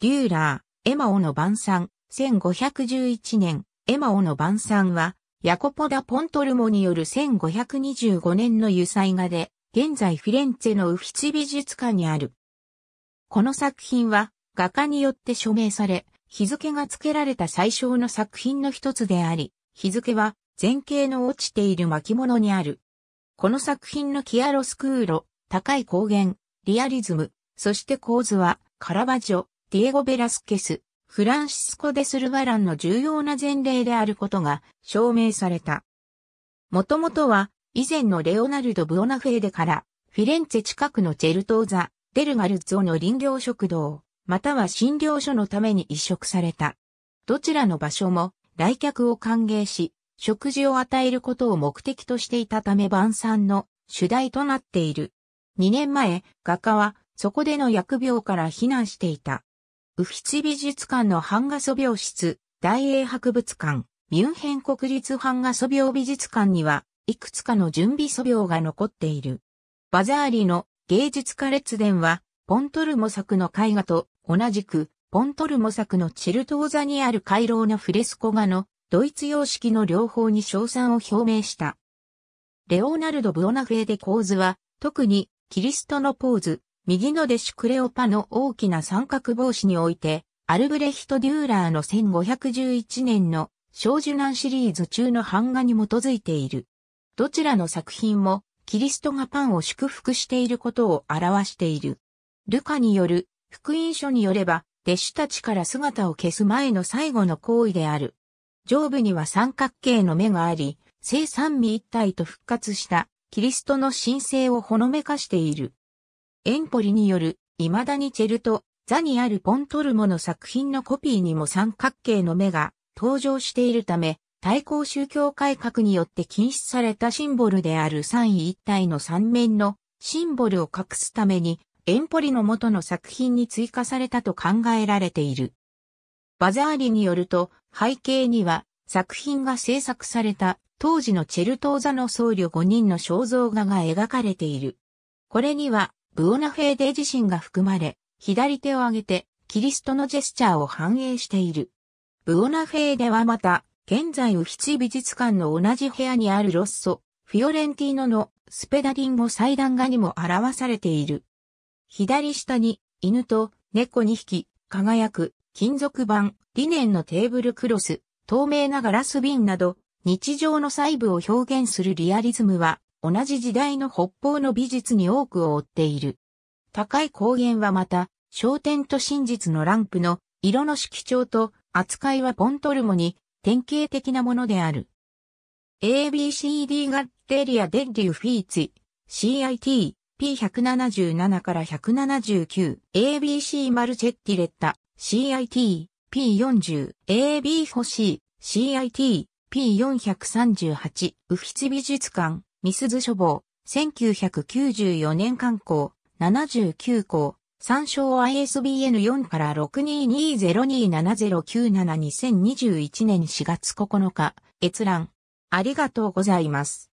デューラー、エマオの晩餐、1511年、エマオの晩餐は、ヤコポダ・ポントルモによる1525年の油彩画で、現在フィレンツェのウフィチ美術館にある。この作品は、画家によって署名され、日付が付けられた最小の作品の一つであり、日付は前景の落ちている巻物にある。この作品のキアロスクーロ、高い光源、リアリズム、そして構図はカラバジョ、ディエゴ・ベラスケス、フランシスコ・デスルバランの重要な前例であることが証明された。もともとは以前のレオナルド・ブオナフェーデからフィレンツェ近くのチェルトーザ・デルガルツォの林業食堂、または診療所のために移植された。どちらの場所も来客を歓迎し、食事を与えることを目的としていたため晩餐の主題となっている。2年前、画家はそこでの疫病から避難していた。ウフィツ美術館の版画素描室、大英博物館、ミュンヘン国立版画素描美術館には、いくつかの準備素描が残っている。バザーリの芸術家列伝は、ポントルモ作の絵画と同じく、ポントルモ作のチルトーザにある回廊のフレスコ画のドイツ様式の両方に賞賛を表明した。レオナルド・ブオナフェーデ構図は、特にキリストのポーズ、右の弟子クレオパの大きな三角帽子において、アルブレヒト・デューラーの1511年の小受難シリーズ中の版画に基づいている。どちらの作品も、キリストがパンを祝福していることを表している。ルカによる、福音書によれば、弟子たちから姿を消す前の最後の行為である。上部には三角形の目があり、正三味一体と復活したキリストの神聖をほのめかしている。エンポリによる、未だにチェルト、座にあるポントルモの作品のコピーにも三角形の目が登場しているため、対抗宗教改革によって禁止されたシンボルである三位一体の三面のシンボルを隠すために、エンポリの元の作品に追加されたと考えられている。バザーリによると、背景には作品が制作された当時のチェルトーザの僧侶5人の肖像画が描かれている。これにはブオナフェーデ自身が含まれ、左手を挙げて、キリストのジェスチャーを反映している。ブオナフェーデはまた、現在ウヒチ美術館の同じ部屋にあるロッソ、フィオレンティーノのスペダリンゴ祭壇画にも表されている。左下に犬と猫2匹、輝く、金属板、リネンのテーブルクロス、透明なガラス瓶など、日常の細部を表現するリアリズムは同じ時代の北方の美術に多くを追っている。高い光源はまた、焦点と真実のランプの色の色調と扱いはポントルモに典型的なものである。ABCD ガッテリアデッリュフィーツィ CIT P177 から 179ABC マルチェッティレッタ CIT P40 AB ホシー CIT P438 ウフィツ美術館みすず書房、1994年刊行、79校、参照 ISBN4 から622027097221 0年4月9日、閲覧。ありがとうございます。